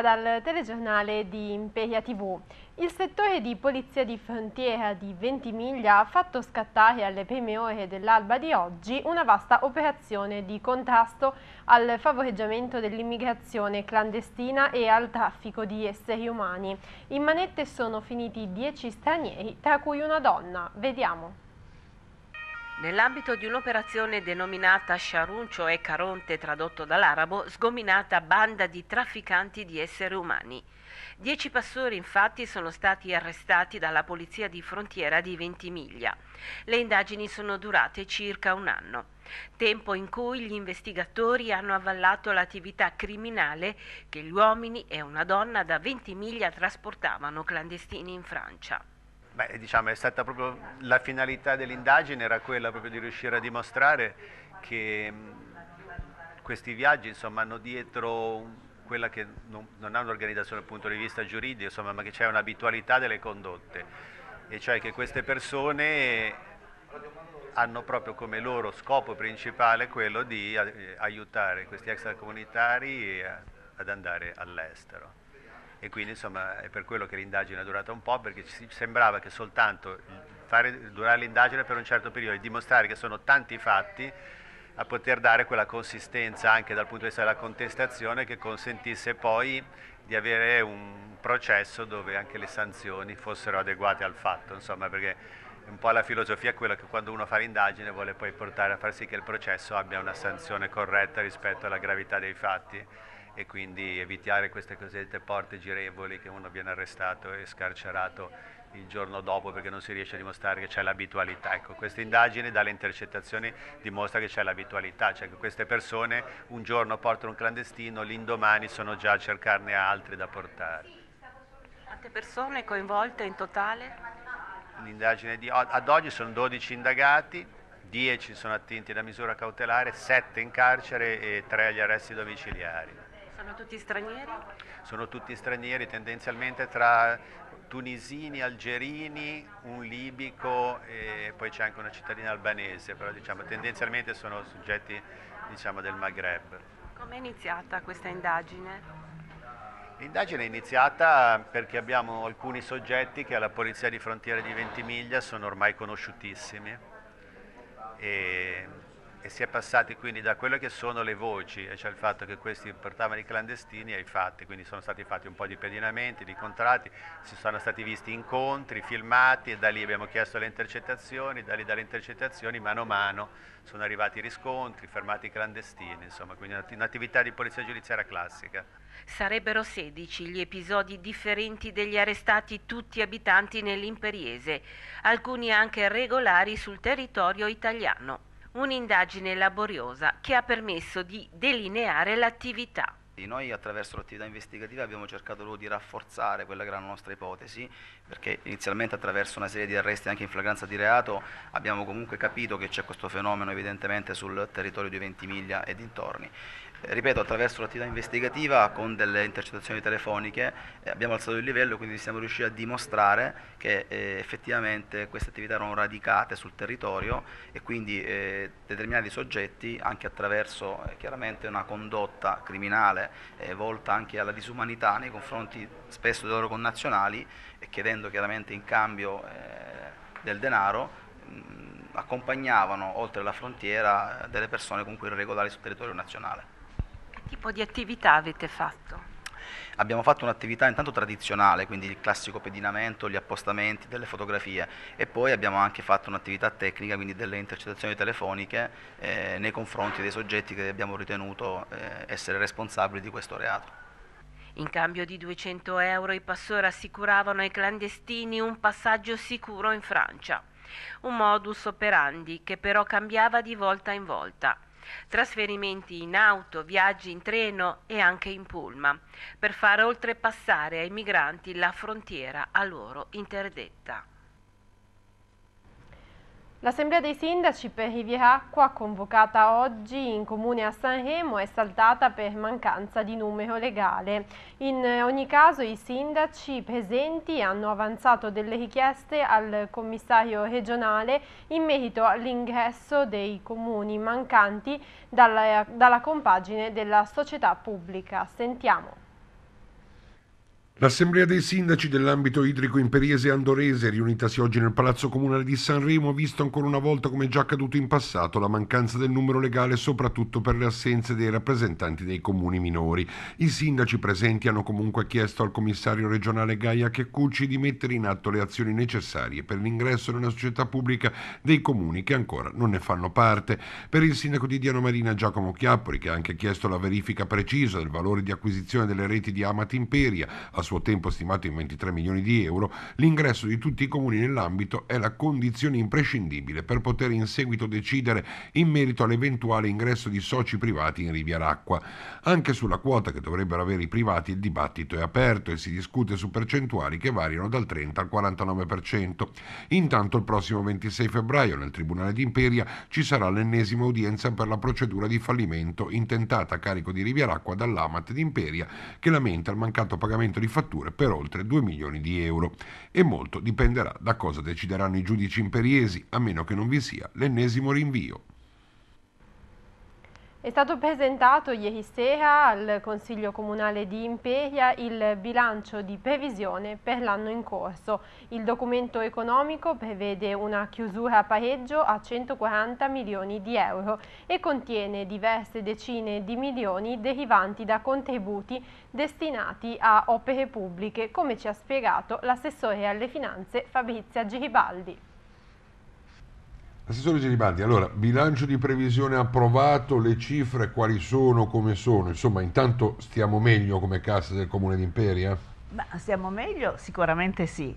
Buonasera dal telegiornale di Imperia TV. Il settore di polizia di frontiera di Ventimiglia ha fatto scattare alle prime ore dell'alba di oggi una vasta operazione di contrasto al favoreggiamento dell'immigrazione clandestina e al traffico di esseri umani. In manette sono finiti 10 stranieri, tra cui una donna. Vediamo. Nell'ambito di un'operazione denominata Sharuncio e Caronte, tradotto dall'arabo, sgominata banda di trafficanti di esseri umani. Dieci pastori infatti sono stati arrestati dalla polizia di frontiera di Ventimiglia. Le indagini sono durate circa un anno, tempo in cui gli investigatori hanno avvallato l'attività criminale che gli uomini e una donna da Ventimiglia trasportavano clandestini in Francia. Beh, diciamo, è stata proprio la finalità dell'indagine era quella proprio di riuscire a dimostrare che mm, questi viaggi insomma, hanno dietro quella che non, non ha un'organizzazione dal punto di vista giuridico, insomma, ma che c'è un'abitualità delle condotte, e cioè che queste persone hanno proprio come loro scopo principale quello di eh, aiutare questi extracomunitari ad andare all'estero e quindi insomma è per quello che l'indagine è durata un po', perché ci sembrava che soltanto fare durare l'indagine per un certo periodo e dimostrare che sono tanti i fatti a poter dare quella consistenza anche dal punto di vista della contestazione che consentisse poi di avere un processo dove anche le sanzioni fossero adeguate al fatto, insomma, perché un po' la filosofia è quella che quando uno fa l'indagine vuole poi portare a far sì che il processo abbia una sanzione corretta rispetto alla gravità dei fatti e quindi evitare queste cosiddette porte girevoli che uno viene arrestato e scarcerato il giorno dopo perché non si riesce a dimostrare che c'è l'abitualità. Ecco, questa indagine dalle intercettazioni dimostra che c'è l'abitualità, cioè che queste persone un giorno portano un clandestino, l'indomani sono già a cercarne altri da portare. Quante persone coinvolte in totale? Di, ad oggi sono 12 indagati, 10 sono attinti da misura cautelare, 7 in carcere e 3 agli arresti domiciliari. Sono tutti stranieri? Sono tutti stranieri, tendenzialmente tra tunisini, algerini, un libico e poi c'è anche una cittadina albanese, però diciamo, tendenzialmente sono soggetti diciamo, del Maghreb. Come è iniziata questa indagine? L'indagine è iniziata perché abbiamo alcuni soggetti che alla Polizia di Frontiera di Ventimiglia sono ormai conosciutissimi che si è passati quindi da quelle che sono le voci, e cioè il fatto che questi portavano i clandestini ai fatti, quindi sono stati fatti un po' di pedinamenti, di contratti, si sono stati visti incontri, filmati e da lì abbiamo chiesto le intercettazioni, da lì dalle intercettazioni mano a mano sono arrivati i riscontri, fermati i clandestini, insomma, quindi un'attività di polizia giudiziaria classica. Sarebbero 16 gli episodi differenti degli arrestati tutti abitanti nell'imperiese, alcuni anche regolari sul territorio italiano un'indagine laboriosa che ha permesso di delineare l'attività. Noi attraverso l'attività investigativa abbiamo cercato di rafforzare quella che era la nostra ipotesi, perché inizialmente attraverso una serie di arresti anche in flagranza di reato abbiamo comunque capito che c'è questo fenomeno evidentemente sul territorio di Ventimiglia e dintorni ripeto, attraverso l'attività investigativa con delle intercettazioni telefoniche eh, abbiamo alzato il livello, e quindi siamo riusciti a dimostrare che eh, effettivamente queste attività erano radicate sul territorio e quindi eh, determinati soggetti, anche attraverso eh, chiaramente una condotta criminale eh, volta anche alla disumanità nei confronti spesso dei loro connazionali, chiedendo chiaramente in cambio eh, del denaro, mh, mm, accompagnavano oltre la frontiera delle persone comunque irregolari sul territorio nazionale tipo di attività avete fatto? Abbiamo fatto un'attività intanto tradizionale, quindi il classico pedinamento, gli appostamenti, delle fotografie e poi abbiamo anche fatto un'attività tecnica, quindi delle intercettazioni telefoniche eh, nei confronti dei soggetti che abbiamo ritenuto eh, essere responsabili di questo reato. In cambio di 200 euro i passori assicuravano ai clandestini un passaggio sicuro in Francia, un modus operandi che però cambiava di volta in volta trasferimenti in auto, viaggi in treno e anche in pulma, per far oltrepassare ai migranti la frontiera a loro interdetta. L'assemblea dei sindaci per Riviera Acqua, convocata oggi in comune a Sanremo, è saltata per mancanza di numero legale. In eh, ogni caso i sindaci presenti hanno avanzato delle richieste al commissario regionale in merito all'ingresso dei comuni mancanti dalla, dalla compagine della società pubblica. Sentiamo. L'Assemblea dei Sindaci dell'ambito idrico imperiese andorese, riunitasi oggi nel Palazzo Comunale di Sanremo, ha visto ancora una volta, come già accaduto in passato, la mancanza del numero legale soprattutto per le assenze dei rappresentanti dei comuni minori. I sindaci presenti hanno comunque chiesto al commissario regionale Gaia Checcucci di mettere in atto le azioni necessarie per l'ingresso nella società pubblica dei comuni che ancora non ne fanno parte. Per il sindaco di Diano Marina Giacomo Chiappoli, che ha anche chiesto la verifica precisa del valore di acquisizione delle reti di Amat Imperia, suo tempo stimato in 23 milioni di euro, l'ingresso di tutti i comuni nell'ambito è la condizione imprescindibile per poter in seguito decidere in merito all'eventuale ingresso di soci privati in Riviera Acqua. Anche sulla quota che dovrebbero avere i privati il dibattito è aperto e si discute su percentuali che variano dal 30 al 49%. Intanto il prossimo 26 febbraio nel Tribunale di Imperia ci sarà l'ennesima udienza per la procedura di fallimento intentata a carico di Riviera Acqua dall'Amat Imperia che lamenta il mancato pagamento di fatture per oltre 2 milioni di euro e molto dipenderà da cosa decideranno i giudici imperiesi, a meno che non vi sia l'ennesimo rinvio. È stato presentato ieri sera al Consiglio Comunale di Imperia il bilancio di previsione per l'anno in corso. Il documento economico prevede una chiusura a pareggio a 140 milioni di euro e contiene diverse decine di milioni derivanti da contributi destinati a opere pubbliche, come ci ha spiegato l'assessore alle finanze Fabrizia Giribaldi. Assessore Geribaldi, allora, bilancio di previsione approvato, le cifre quali sono, come sono? Insomma, intanto stiamo meglio come Cassa del Comune di Imperia? Ma stiamo meglio? Sicuramente sì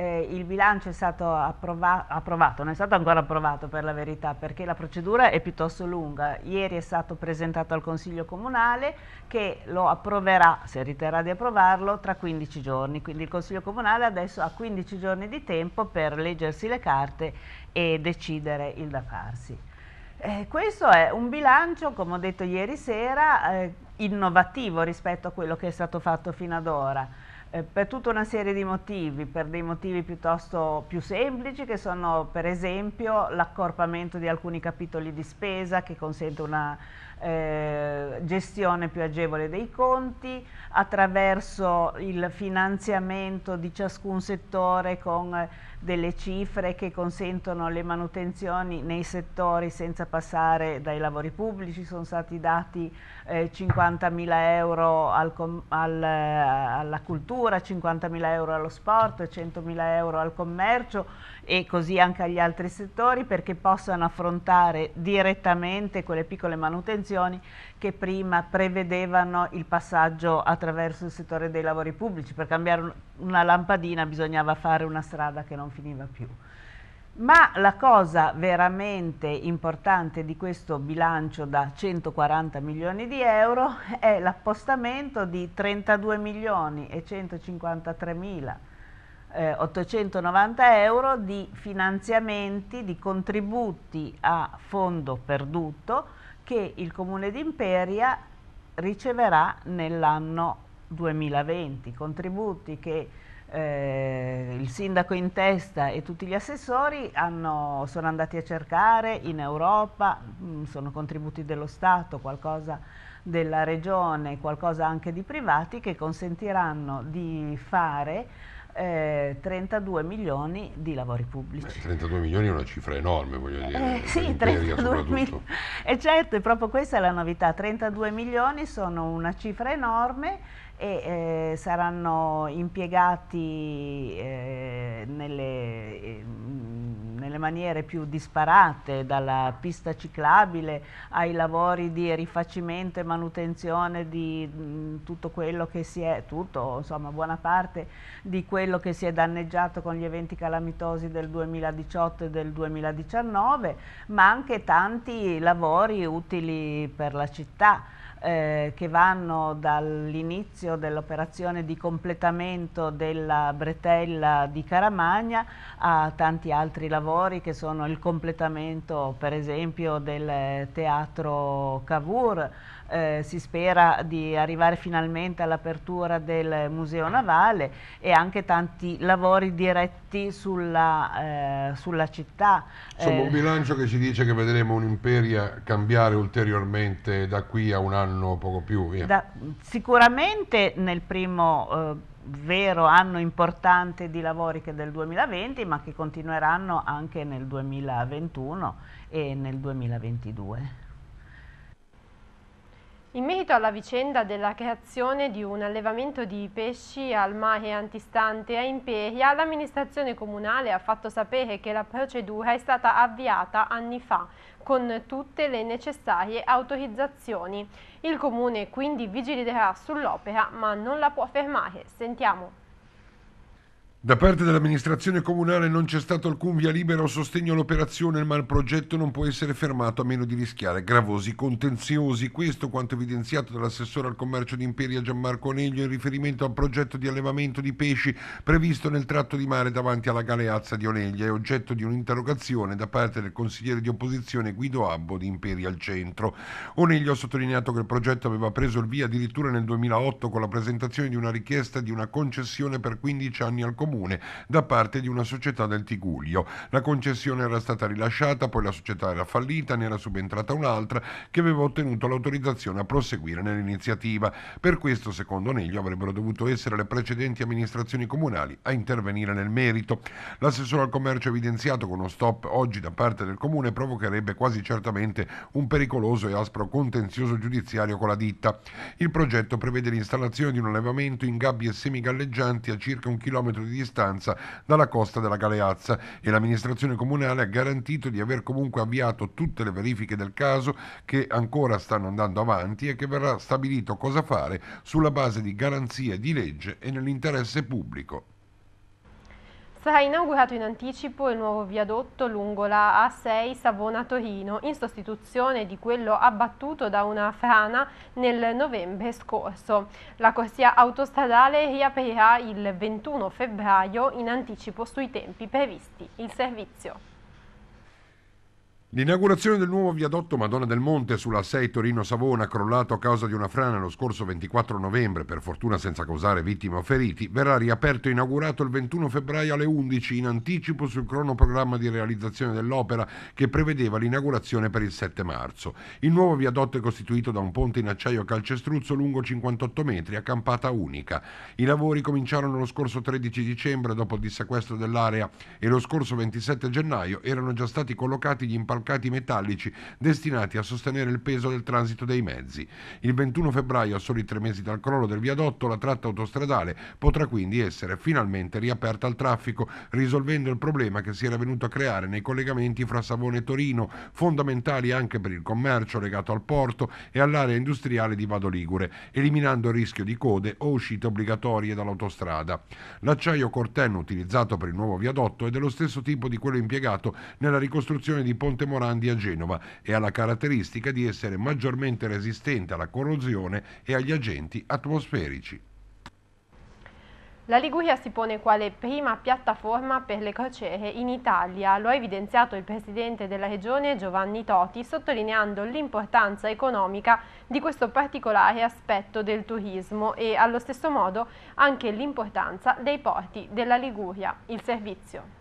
eh, il bilancio è stato approva approvato, non è stato ancora approvato per la verità, perché la procedura è piuttosto lunga. Ieri è stato presentato al Consiglio Comunale che lo approverà, se riterrà di approvarlo, tra 15 giorni. Quindi il Consiglio Comunale adesso ha 15 giorni di tempo per leggersi le carte e decidere il da farsi. Eh, questo è un bilancio, come ho detto ieri sera, eh, innovativo rispetto a quello che è stato fatto fino ad ora eh, per tutta una serie di motivi, per dei motivi piuttosto più semplici che sono per esempio l'accorpamento di alcuni capitoli di spesa che consente una eh, gestione più agevole dei conti, attraverso il finanziamento di ciascun settore con eh, delle cifre che consentono le manutenzioni nei settori senza passare dai lavori pubblici, sono stati dati eh, 50.000 euro al al, eh, alla cultura, 50.000 euro allo sport, 100.000 euro al commercio e così anche agli altri settori perché possano affrontare direttamente quelle piccole manutenzioni disposizioni che prima prevedevano il passaggio attraverso il settore dei lavori pubblici, per cambiare una lampadina bisognava fare una strada che non finiva più. Ma la cosa veramente importante di questo bilancio da 140 milioni di euro è l'appostamento di 32 milioni e 153 mila 890 euro di finanziamenti, di contributi a fondo perduto che il Comune di Imperia riceverà nell'anno 2020, contributi che eh, il sindaco in testa e tutti gli assessori hanno, sono andati a cercare in Europa, mh, mm, sono contributi dello Stato, qualcosa della regione, qualcosa anche di privati che consentiranno di fare eh, 32 milioni di lavori pubblici. Beh, 32 milioni è una cifra enorme, voglio dire. Eh, sì, 32 milioni. E certo, è proprio questa è la novità, 32 milioni sono una cifra enorme e eh, saranno impiegati eh, nelle, eh, mm, nelle, maniere più disparate, dalla pista ciclabile ai lavori di rifacimento e manutenzione di mh, mm, tutto quello che si è, tutto, insomma buona parte di quello che si è danneggiato con gli eventi calamitosi del 2018 e del 2019, ma anche tanti lavori utili per la città eh, che vanno dall'inizio dell'operazione di completamento della bretella di Caramagna a tanti altri lavori che sono il completamento per esempio del teatro Cavour, eh, si spera di arrivare finalmente all'apertura del Museo Navale e anche tanti lavori diretti sulla, eh, sulla città. Insomma un eh, bilancio che ci dice che vedremo un'imperia cambiare ulteriormente da qui a un anno o poco più. Da, sicuramente nel primo eh, vero anno importante di lavori che del 2020 ma che continueranno anche nel 2021 e nel 2022. In merito alla vicenda della creazione di un allevamento di pesci al mare antistante a Imperia, l'amministrazione comunale ha fatto sapere che la procedura è stata avviata anni fa con tutte le necessarie autorizzazioni. Il comune quindi vigilerà sull'opera ma non la può fermare. Sentiamo. Da parte dell'amministrazione comunale non c'è stato alcun via libera o sostegno all'operazione, ma il progetto non può essere fermato a meno di rischiare gravosi contenziosi. Questo quanto evidenziato dall'assessore al commercio di Imperia Gianmarco Oneglio in riferimento al progetto di allevamento di pesci previsto nel tratto di mare davanti alla galeazza di Oneglia è oggetto di un'interrogazione da parte del consigliere di opposizione Guido Abbo di Imperia al centro. Oneglio ha sottolineato che il progetto aveva preso il via addirittura nel 2008 con la presentazione di una richiesta di una concessione per 15 anni al comune comune da parte di una società del Tiguglio. La concessione era stata rilasciata, poi la società era fallita, ne era subentrata un'altra che aveva ottenuto l'autorizzazione a proseguire nell'iniziativa. Per questo, secondo Neglio, avrebbero dovuto essere le precedenti amministrazioni comunali a intervenire nel merito. L'assessore al commercio ha evidenziato con uno stop oggi da parte del comune provocherebbe quasi certamente un pericoloso e aspro contenzioso giudiziario con la ditta. Il progetto prevede l'installazione di un allevamento in gabbie semigalleggianti a circa un chilometro di distanza dalla costa della Galeazza e l'amministrazione comunale ha garantito di aver comunque avviato tutte le verifiche del caso che ancora stanno andando avanti e che verrà stabilito cosa fare sulla base di garanzie di legge e nell'interesse pubblico. Sarà inaugurato in anticipo il nuovo viadotto lungo la A6 Savona-Torino in sostituzione di quello abbattuto da una frana nel novembre scorso. La corsia autostradale riaprirà il 21 febbraio in anticipo sui tempi previsti. Il servizio. L'inaugurazione del nuovo viadotto Madonna del Monte sulla 6 Torino-Savona, crollato a causa di una frana lo scorso 24 novembre, per fortuna senza causare vittime o feriti, verrà riaperto e inaugurato il 21 febbraio alle 11 in anticipo sul cronoprogramma di realizzazione dell'opera che prevedeva l'inaugurazione per il 7 marzo. Il nuovo viadotto è costituito da un ponte in acciaio calcestruzzo lungo 58 metri a campata unica. I lavori cominciarono lo scorso 13 dicembre dopo il dissequestro dell'area e lo scorso 27 gennaio erano già stati collocati gli impalmati stalcati metallici destinati a sostenere il peso del transito dei mezzi. Il 21 febbraio, a soli tre mesi dal crollo del viadotto, la tratta autostradale potrà quindi essere finalmente riaperta al traffico, risolvendo il problema che si era venuto a creare nei collegamenti fra Savone e Torino, fondamentali anche per il commercio legato al porto e all'area industriale di Vado Ligure, eliminando il rischio di code o uscite obbligatorie dall'autostrada. L'acciaio corten utilizzato per il nuovo viadotto è dello stesso tipo di quello impiegato nella ricostruzione di Ponte Morandi a Genova e ha la caratteristica di essere maggiormente resistente alla corrosione e agli agenti atmosferici. La Liguria si pone quale prima piattaforma per le crociere in Italia, lo ha evidenziato il presidente della regione Giovanni Toti, sottolineando l'importanza economica di questo particolare aspetto del turismo e allo stesso modo anche l'importanza dei porti della Liguria. Il servizio.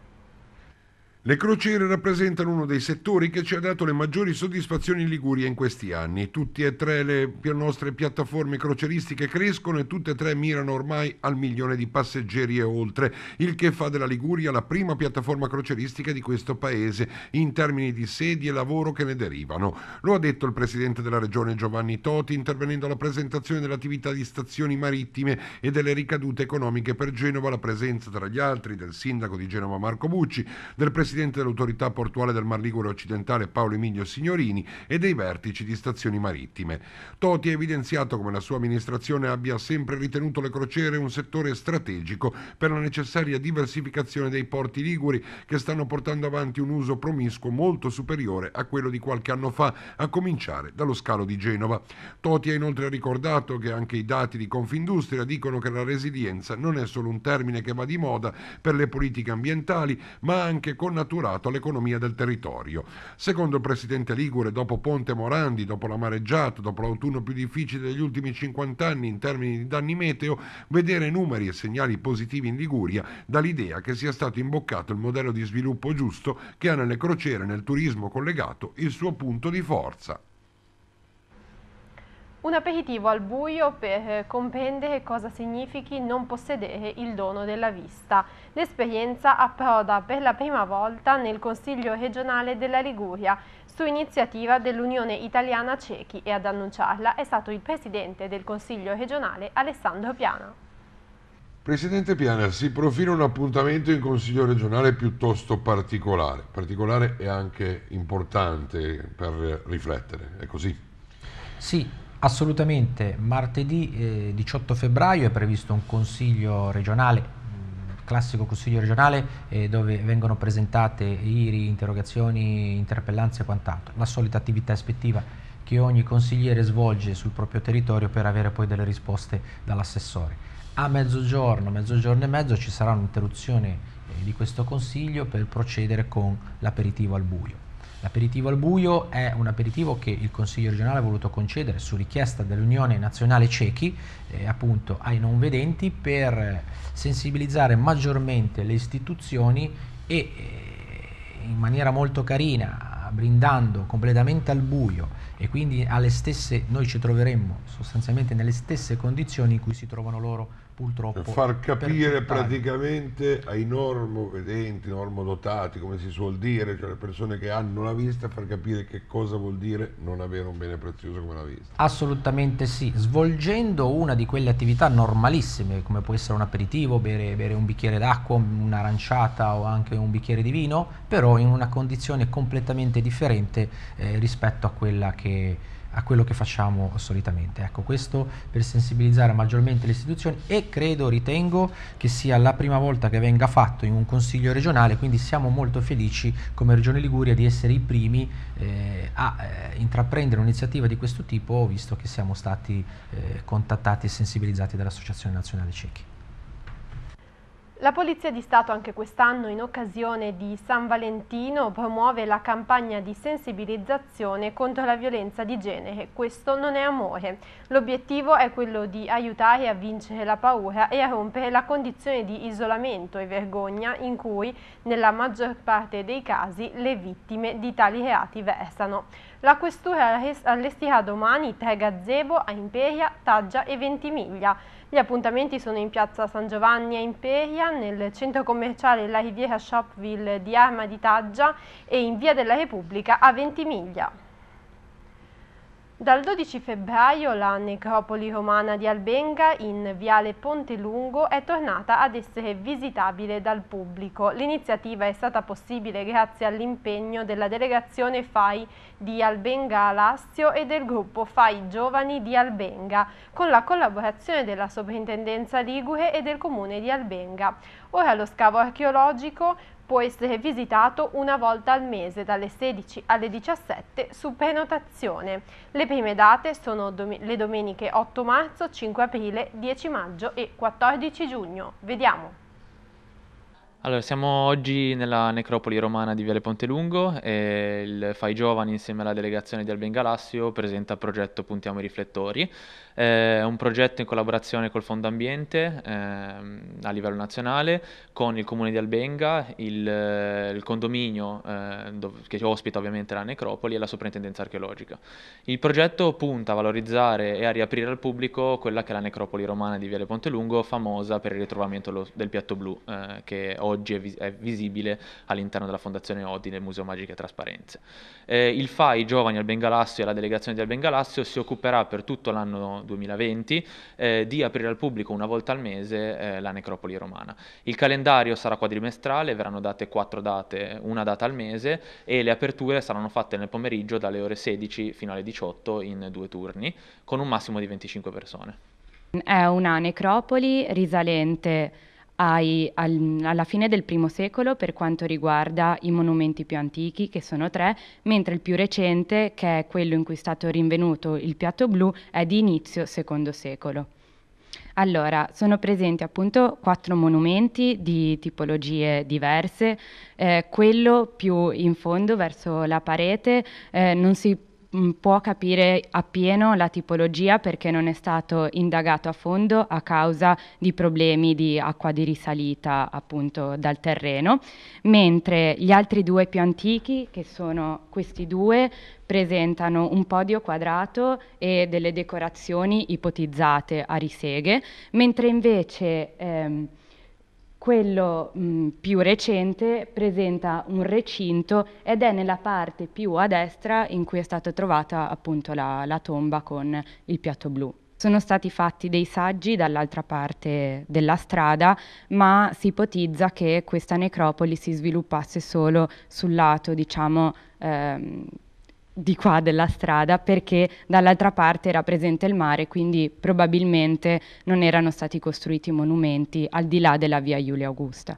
Le crociere rappresentano uno dei settori che ci ha dato le maggiori soddisfazioni in Liguria in questi anni. Tutte e tre le nostre piattaforme croceristiche crescono e tutte e tre mirano ormai al milione di passeggeri e oltre, il che fa della Liguria la prima piattaforma croceristica di questo paese in termini di sedi e lavoro che ne derivano. Lo ha detto il presidente della regione Giovanni Toti intervenendo alla presentazione dell'attività di stazioni marittime e delle ricadute economiche per Genova, la presenza tra gli altri del sindaco di Genova Marco Bucci, del presidente presidente dell'autorità portuale del Mar Ligure occidentale Paolo Emilio Signorini e dei vertici di stazioni marittime. Toti ha evidenziato come la sua amministrazione abbia sempre ritenuto le crociere un settore strategico per la necessaria diversificazione dei porti liguri che stanno portando avanti un uso promiscuo molto superiore a quello di qualche anno fa, a cominciare dallo scalo di Genova. Toti ha inoltre ricordato che anche i dati di Confindustria dicono che la resilienza non è solo un termine che va di moda per le politiche ambientali, ma anche con saturato l'economia del territorio. Secondo il presidente Ligure, dopo Ponte Morandi, dopo la mareggiata, dopo l'autunno più difficile degli ultimi 50 anni in termini di danni meteo, vedere numeri e segnali positivi in Liguria dà l'idea che sia stato imboccato il modello di sviluppo giusto che ha nelle crociere e nel turismo collegato il suo punto di forza. Un aperitivo al buio per eh, comprendere cosa significhi non possedere il dono della vista. L'esperienza approda per la prima volta nel Consiglio regionale della Liguria su iniziativa dell'Unione Italiana Ciechi e ad annunciarla è stato il presidente del Consiglio regionale Alessandro Piana. Presidente Piana, si profila un appuntamento in Consiglio regionale piuttosto particolare, particolare e anche importante per riflettere, è così? Sì, Assolutamente, martedì eh, 18 febbraio è previsto un consiglio regionale mm, classico consiglio regionale eh, dove vengono presentate iri, interrogazioni, interpellanze e quant'altro, la solita attività ispettiva che ogni consigliere svolge sul proprio territorio per avere poi delle risposte dall'assessore. A mezzogiorno, mezzogiorno e mezzo ci sarà un'interruzione eh, di questo consiglio per procedere con l'aperitivo al buio. L'aperitivo al buio è un aperitivo che il Consiglio regionale ha voluto concedere su richiesta dell'Unione Nazionale Cechi eh, appunto ai non vedenti per sensibilizzare maggiormente le istituzioni e eh, in maniera molto carina, brindando completamente al buio e quindi alle stesse, noi ci troveremmo sostanzialmente nelle stesse condizioni in cui si trovano loro purtroppo. Far capire praticamente ai normovedenti, normodotati, come si suol dire, cioè le persone che hanno la vista, far capire che cosa vuol dire non avere un bene prezioso come la vista. Assolutamente sì, svolgendo una di quelle attività normalissime, come può essere un aperitivo, bere, bere un bicchiere d'acqua, un'aranciata o anche un bicchiere di vino, però in una condizione completamente differente eh, rispetto a quella che a quello che facciamo solitamente. Ecco, questo per sensibilizzare maggiormente le istituzioni e credo, ritengo che sia la prima volta che venga fatto in un consiglio regionale, quindi siamo molto felici come Regione Liguria di essere i primi eh, a eh, intraprendere un'iniziativa di questo tipo, visto che siamo stati eh, contattati e sensibilizzati dall'Associazione Nazionale Ciechi. La Polizia di Stato anche quest'anno in occasione di San Valentino promuove la campagna di sensibilizzazione contro la violenza di genere. Questo non è amore. L'obiettivo è quello di aiutare a vincere la paura e a rompere la condizione di isolamento e vergogna in cui, nella maggior parte dei casi, le vittime di tali reati versano. La questura allestirà domani tre gazebo a Imperia, Taggia e Ventimiglia. Gli appuntamenti sono in piazza San Giovanni a Imperia, nel centro commerciale La Riviera Shopville di Arma di Taggia e in via della Repubblica a Ventimiglia. Dal 12 febbraio la necropoli romana di Albenga in Viale Pontelungo è tornata ad essere visitabile dal pubblico. L'iniziativa è stata possibile grazie all'impegno della delegazione FAI di Albenga Alassio e del gruppo FAI Giovani di Albenga, con la collaborazione della sovrintendenza Ligure e del Comune di Albenga. Ora lo scavo archeologico Può essere visitato una volta al mese dalle 16 alle 17 su prenotazione. Le prime date sono dom le domeniche 8 marzo, 5 aprile, 10 maggio e 14 giugno. Vediamo! Allora, siamo oggi nella necropoli romana di Viale Pontelungo e il Fai Giovani insieme alla delegazione di Alben Galassio presenta il progetto Puntiamo i riflettori, eh, è un progetto in collaborazione col Fondo Ambiente ehm, a livello nazionale, con il Comune di Albenga, il, eh, il condominio eh, dove, che ospita ovviamente la necropoli e la soprintendenza archeologica. Il progetto punta a valorizzare e a riaprire al pubblico quella che è la necropoli romana di Viale Ponte Lungo, famosa per il ritrovamento lo, del piatto blu, eh, che oggi è, vis è visibile all'interno della Fondazione Odi del Museo Magiche e Trasparenze. Eh, il FAI Giovani al Bengalassio e la delegazione del Bengalassio si occuperà per tutto l'anno 2020, eh, di aprire al pubblico una volta al mese eh, la necropoli romana. Il calendario sarà quadrimestrale, verranno date quattro date, una data al mese e le aperture saranno fatte nel pomeriggio dalle ore 16 fino alle 18 in due turni, con un massimo di 25 persone. È una necropoli risalente ai, al, alla fine del primo secolo per quanto riguarda i monumenti più antichi, che sono tre, mentre il più recente, che è quello in cui è stato rinvenuto il piatto blu, è di inizio secondo secolo. Allora, sono presenti appunto quattro monumenti di tipologie diverse. Eh, quello più in fondo, verso la parete, eh, non si Mm, può capire appieno la tipologia perché non è stato indagato a fondo a causa di problemi di acqua di risalita appunto dal terreno, mentre gli altri due più antichi, che sono questi due, presentano un podio quadrato e delle decorazioni ipotizzate a riseghe, mentre invece ehm, quello mh, mm, più recente presenta un recinto ed è nella parte più a destra in cui è stata trovata appunto la, la tomba con il piatto blu. Sono stati fatti dei saggi dall'altra parte della strada, ma si ipotizza che questa necropoli si sviluppasse solo sul lato, diciamo, ehm, di qua della strada perché dall'altra parte era presente il mare, quindi probabilmente non erano stati costruiti monumenti al di là della via Giulia Augusta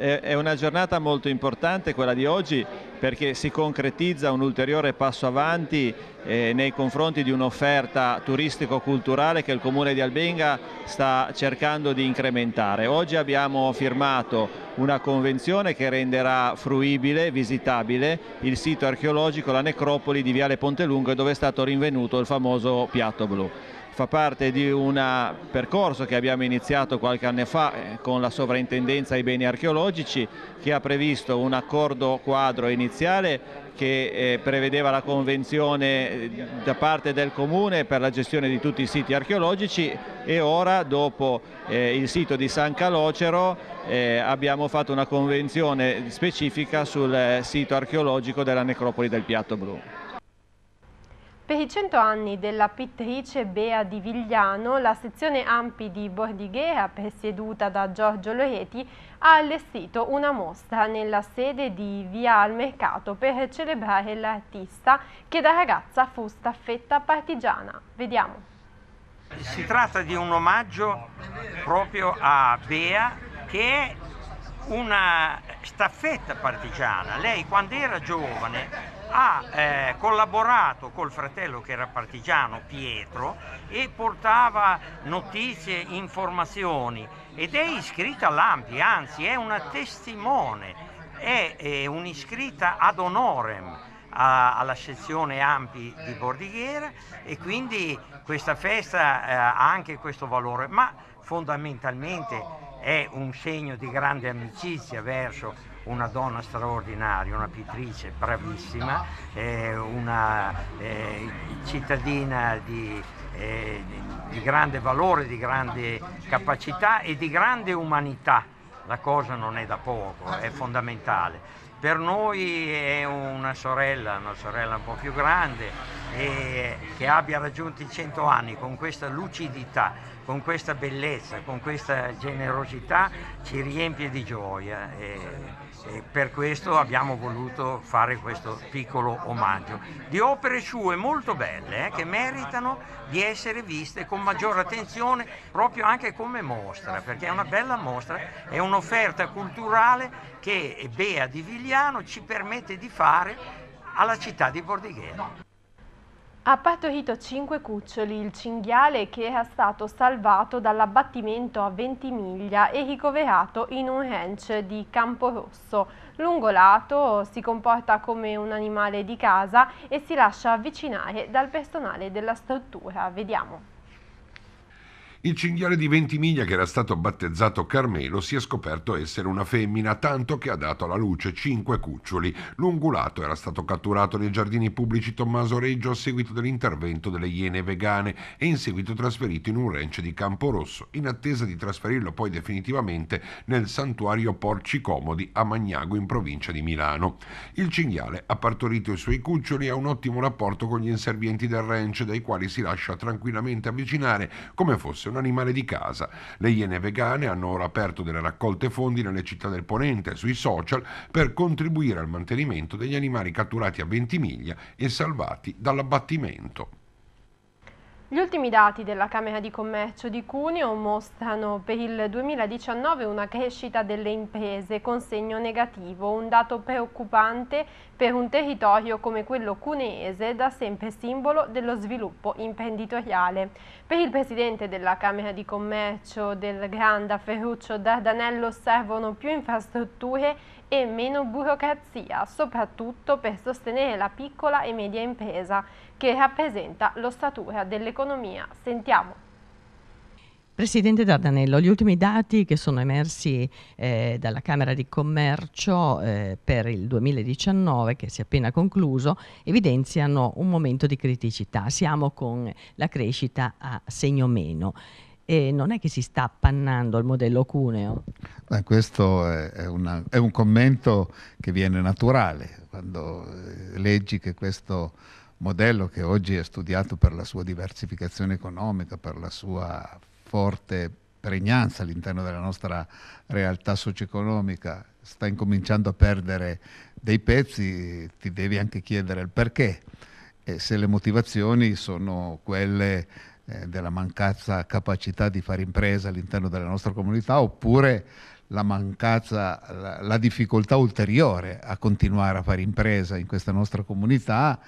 è una giornata molto importante quella di oggi perché si concretizza un ulteriore passo avanti eh, nei confronti di un'offerta turistico-culturale che il Comune di Albenga sta cercando di incrementare. Oggi abbiamo firmato una convenzione che renderà fruibile, visitabile, il sito archeologico, la necropoli di Viale Ponte Lungo dove è stato rinvenuto il famoso piatto blu fa parte di un percorso che abbiamo iniziato qualche anno fa eh, con la sovrintendenza ai beni archeologici che ha previsto un accordo quadro iniziale che eh, prevedeva la convenzione eh, da parte del comune per la gestione di tutti i siti archeologici e ora dopo eh, il sito di San Calocero eh, abbiamo fatto una convenzione specifica sul eh, sito archeologico della necropoli del Piatto Blu. Per i 100 anni della pittrice Bea di Vigliano, la sezione Ampi di Bordighera, presieduta da Giorgio Loreti, ha allestito una mostra nella sede di Via al Mercato per celebrare l'artista che da ragazza fu staffetta partigiana. Vediamo. Si tratta di un omaggio proprio a Bea che è una staffetta partigiana. Lei quando era giovane ha eh, collaborato col fratello che era partigiano Pietro e portava notizie, informazioni ed è iscritta all'Ampi, anzi è una testimone, è, è un'iscritta ad honorem a, alla sezione Ampi di Bordighera e quindi questa festa eh, ha anche questo valore, ma fondamentalmente è un segno di grande amicizia verso una donna straordinaria, una pittrice bravissima, eh, una eh, cittadina di, eh, di grande valore, di grande capacità e di grande umanità. La cosa non è da poco, è fondamentale per noi è una sorella, una sorella un po' più grande e che abbia raggiunto i 100 anni con questa lucidità, con questa bellezza, con questa generosità ci riempie di gioia. E eh e per questo abbiamo voluto fare questo piccolo omaggio di opere sue molto belle eh, che meritano di essere viste con maggior attenzione proprio anche come mostra perché è una bella mostra, è un'offerta culturale che Bea di Vigliano ci permette di fare alla città di Bordighera. Ha partorito 5 cuccioli il cinghiale che era stato salvato dall'abbattimento a Ventimiglia e ricoverato in un ranch di Camporosso. L'ungolato si comporta come un animale di casa e si lascia avvicinare dal personale della struttura. Vediamo. Il cinghiale di Ventimiglia, che era stato battezzato Carmelo, si è scoperto essere una femmina, tanto che ha dato alla luce cinque cuccioli. L'ungulato era stato catturato nei giardini pubblici Tommaso Reggio a seguito dell'intervento delle iene vegane e in seguito trasferito in un ranch di Campo Rosso, in attesa di trasferirlo poi definitivamente nel santuario Porci Comodi a Magnago in provincia di Milano. Il cinghiale ha partorito i suoi cuccioli e ha un ottimo rapporto con gli inservienti del ranch, dai quali si lascia tranquillamente avvicinare come fosse un animale di casa. Le iene vegane hanno ora aperto delle raccolte fondi nelle città del Ponente e sui social per contribuire al mantenimento degli animali catturati a Ventimiglia e salvati dall'abbattimento. Gli ultimi dati della Camera di Commercio di Cuneo mostrano per il 2019 una crescita delle imprese con segno negativo, un dato preoccupante per un territorio come quello cuneese da sempre simbolo dello sviluppo imprenditoriale. Per il presidente della Camera di Commercio del Granda Ferruccio Dardanello servono più infrastrutture e meno burocrazia, soprattutto per sostenere la piccola e media impresa che rappresenta l'ossatura dell'economia. Sentiamo. Presidente Dardanello, gli ultimi dati che sono emersi eh, dalla Camera di Commercio eh, per il 2019, che si è appena concluso, evidenziano un momento di criticità. Siamo con la crescita a segno meno. E non è che si sta appannando il modello cuneo? Beh, questo è, una, è, un commento che viene naturale. Quando eh, leggi che questo modello che oggi è studiato per la sua diversificazione economica, per la sua forte pregnanza all'interno della nostra realtà socio-economica, sta incominciando a perdere dei pezzi, ti devi anche chiedere il perché e se le motivazioni sono quelle eh, della mancata capacità di fare impresa all'interno della nostra comunità oppure la mancanza, la, la difficoltà ulteriore a continuare a fare impresa in questa nostra comunità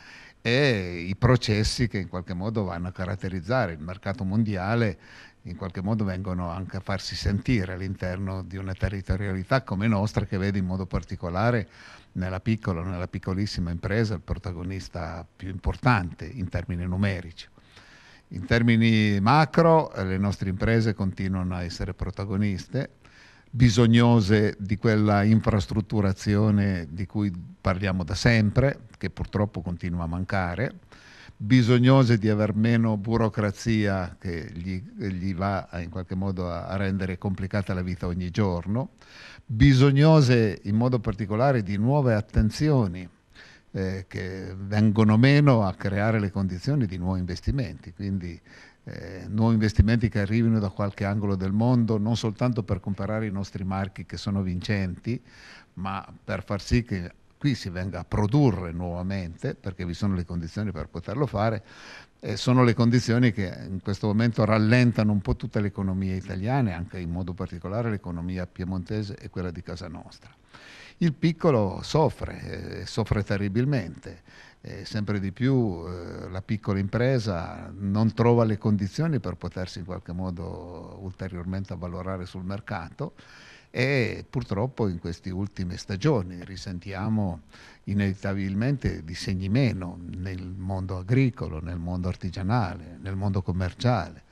e i processi che in qualche modo vanno a caratterizzare il mercato mondiale in qualche modo vengono anche a farsi sentire all'interno di una territorialità come nostra che vede in modo particolare nella piccola, nella piccolissima impresa il protagonista più importante in termini numerici. In termini macro eh, le nostre imprese continuano a essere protagoniste, bisognose di quella infrastrutturazione di cui parliamo da sempre, che purtroppo continua a mancare, bisognose di aver meno burocrazia che gli, gli va in qualche modo a, a, rendere complicata la vita ogni giorno, bisognose in modo particolare di nuove attenzioni eh, che vengono meno a creare le condizioni di nuovi investimenti, quindi eh, nuovi investimenti che arrivino da qualche angolo del mondo, non soltanto per comprare i nostri marchi che sono vincenti, ma per far sì che qui si venga a produrre nuovamente, perché vi sono le condizioni per poterlo fare, eh, sono le condizioni che in questo momento rallentano un po' tutte le economie italiane, anche in modo particolare l'economia piemontese e quella di casa nostra. Il piccolo soffre, eh, soffre terribilmente. Eh, sempre di più eh, la piccola impresa non trova le condizioni per potersi in qualche modo ulteriormente avvalorare sul mercato e purtroppo in queste ultime stagioni risentiamo inevitabilmente di segni meno nel mondo agricolo, nel mondo artigianale, nel mondo commerciale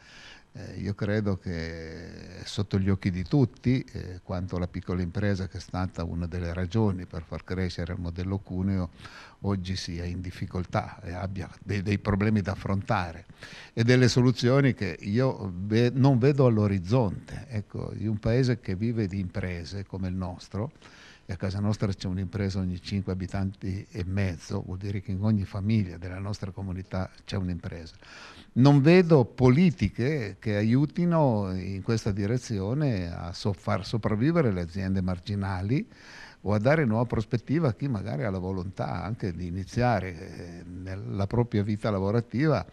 eh, io credo che è sotto gli occhi di tutti eh, quanto la piccola impresa, che è stata una delle ragioni per far crescere il modello Cuneo, oggi sia in difficoltà e abbia dei, dei problemi da affrontare e delle soluzioni che io ve non vedo all'orizzonte. Ecco, in un paese che vive di imprese come il nostro, che a casa nostra c'è un'impresa ogni 5 abitanti e mezzo, vuol dire che in ogni famiglia della nostra comunità c'è un'impresa. Non vedo politiche che aiutino in questa direzione a so far sopravvivere le aziende marginali o a dare nuova prospettiva a chi magari ha la volontà anche di iniziare eh, la propria vita lavorativa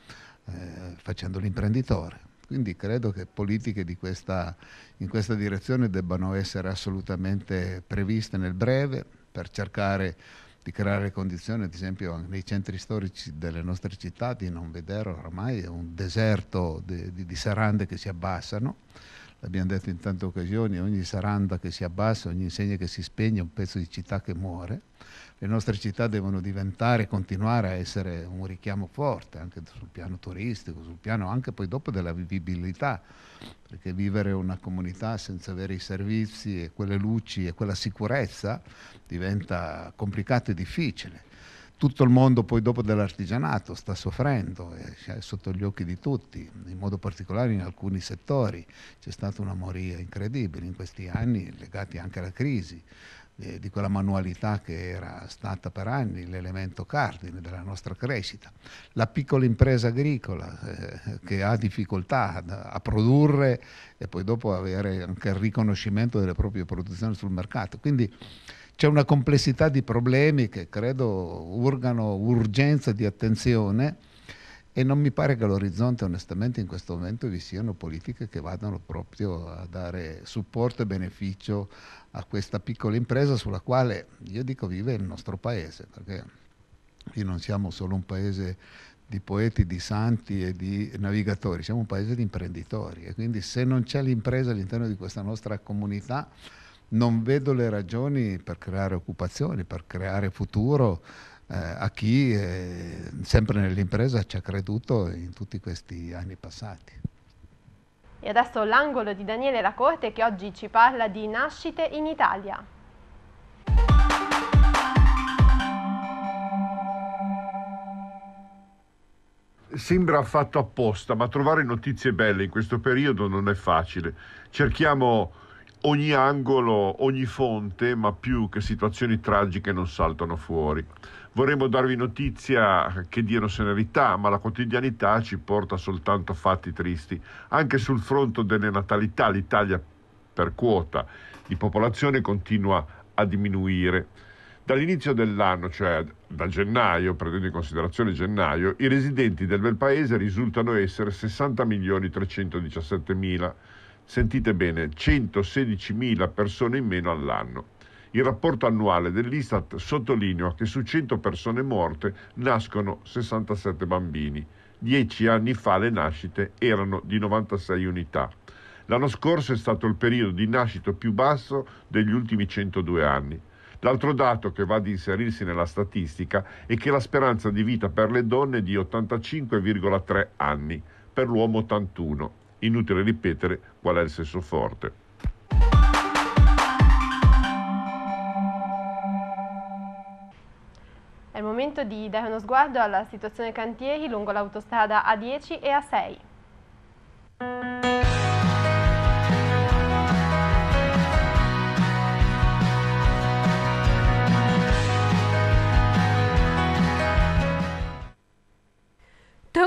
eh, facendo l'imprenditore. Quindi credo che politiche questa, in questa direzione debbano essere assolutamente previste nel breve per cercare di creare condizioni, ad esempio nei centri storici delle nostre città, di non vedere ormai un deserto di, di, di sarande che si abbassano. L'abbiamo detto in tante occasioni, ogni saranda che si abbassa, ogni insegna che si spegne è un pezzo di città che muore le nostre città devono diventare, continuare a essere un richiamo forte anche sul piano turistico, sul piano anche poi dopo della vivibilità, perché vivere una comunità senza avere i servizi e quelle luci e quella sicurezza diventa complicato e difficile. Tutto il mondo poi dopo dell'artigianato sta soffrendo, è sotto gli occhi di tutti, in modo particolare in alcuni settori. C'è stata una moria incredibile in questi anni legati anche alla crisi eh, di quella manualità che era stata per anni l'elemento cardine della nostra crescita. La piccola impresa agricola eh, che ha difficoltà a produrre e poi dopo avere anche il riconoscimento delle proprie produzioni sul mercato. Quindi c'è una complessità di problemi che credo urgano urgenza di attenzione e non mi pare che all'orizzonte onestamente in questo momento vi siano politiche che vadano proprio a dare supporto e beneficio a questa piccola impresa sulla quale io dico vive il nostro paese, perché qui non siamo solo un paese di poeti, di santi e di navigatori, siamo un paese di imprenditori e quindi se non c'è l'impresa all'interno di questa nostra comunità non vedo le ragioni per creare occupazioni, per creare futuro eh, a chi eh, sempre nell'impresa ci ha creduto in tutti questi anni passati. E adesso l'angolo di Daniele Lacorte che oggi ci parla di nascite in Italia. Sembra fatto apposta, ma trovare notizie belle in questo periodo non è facile. Cerchiamo ogni angolo, ogni fonte, ma più che situazioni tragiche non saltano fuori. Vorremmo darvi notizia che diano serenità, ma la quotidianità ci porta soltanto fatti tristi. Anche sul fronte delle natalità l'Italia per quota di popolazione continua a diminuire. Dall'inizio dell'anno, cioè da gennaio, prendendo in considerazione gennaio, i residenti del bel paese risultano essere 60 milioni 317 mila sentite bene, 116.000 persone in meno all'anno. Il rapporto annuale dell'Istat sottolinea che su 100 persone morte nascono 67 bambini. Dieci anni fa le nascite erano di 96 unità. L'anno scorso è stato il periodo di nascita più basso degli ultimi 102 anni. L'altro dato che va ad inserirsi nella statistica è che la speranza di vita per le donne è di 85,3 anni, per l'uomo 81 Inutile ripetere qual è il sesso forte. È il momento di dare uno sguardo alla situazione cantieri lungo l'autostrada A10 e A6.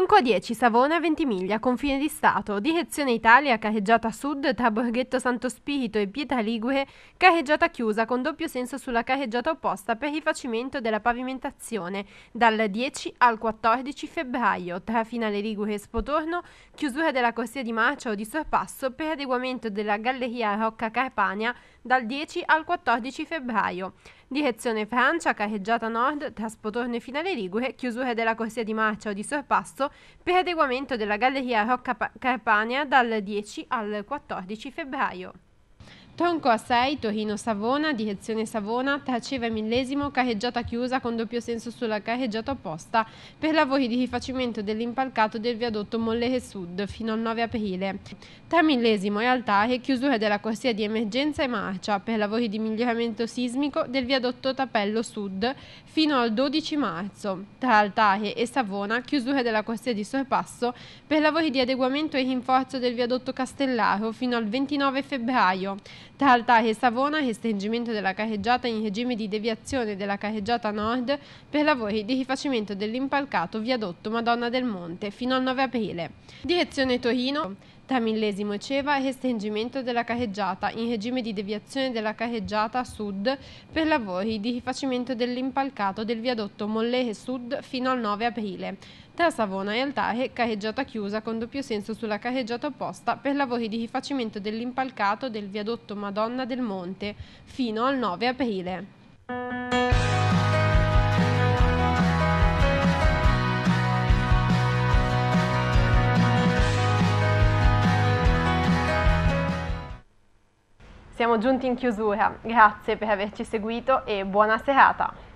Tronco 10, Savona, Ventimiglia, confine di Stato, direzione Italia, carreggiata sud tra Borghetto Santo Spirito e Pietra Ligure, carreggiata chiusa con doppio senso sulla carreggiata opposta per rifacimento della pavimentazione dal 10 al 14 febbraio, tra Finale Ligure e Spotorno, chiusura della corsia di marcia o di sorpasso per adeguamento della galleria Rocca Carpania dal 10 al 14 febbraio. Direzione Francia, carreggiata nord, fino alle Ligure, chiusura della corsia di marcia o di sorpasso per adeguamento della galleria Rocca Carpania dal 10 al 14 febbraio a 6, Torino Savona, direzione Savona, e millesimo, carreggiata chiusa con doppio senso sulla carreggiata opposta per lavori di rifacimento dell'impalcato del viadotto Mollere Sud fino al 9 aprile. Tra millesimo e altare, chiusura della corsia di emergenza e marcia per lavori di miglioramento sismico del viadotto Tapello Sud fino al 12 marzo. Tra altare e Savona, chiusura della corsia di sorpasso per lavori di adeguamento e rinforzo del viadotto Castellaro fino al 29 febbraio. Taltahe e Savona restringimento della carreggiata in regime di deviazione della carreggiata nord per lavori di rifacimento dell'impalcato viadotto Madonna del Monte fino al 9 aprile. Direzione Torino da millesimo Ceva e stringimento della carreggiata in regime di deviazione della carreggiata sud per lavori di rifacimento dell'impalcato del viadotto Mollehe Sud fino al 9 aprile. Tra Savona e Altare, carreggiata chiusa con doppio senso sulla carreggiata opposta per lavori di rifacimento dell'impalcato del viadotto Madonna del Monte fino al 9 aprile. Siamo giunti in chiusura, grazie per averci seguito e buona serata!